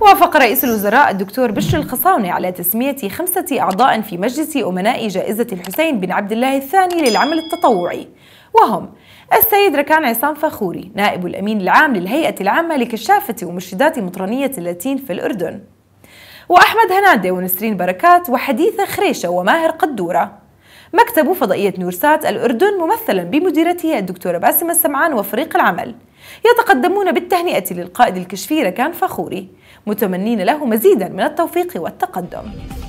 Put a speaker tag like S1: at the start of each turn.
S1: وافق رئيس الوزراء الدكتور بشر الخصاوني على تسمية خمسة أعضاء في مجلس أمناء جائزة الحسين بن عبد الله الثاني للعمل التطوعي وهم السيد ركان عصام فخوري نائب الأمين العام للهيئة العامة لكشافة ومرشدات مطرانية اللاتين في الأردن وأحمد هنادي ونسرين بركات وحديثة خريشة وماهر قدورة مكتب فضائية نورسات الأردن ممثلا بمديرته الدكتورة باسم السمعان وفريق العمل يتقدمون بالتهنئة للقائد الكشفي ركان فخوري متمنين له مزيدا من التوفيق والتقدم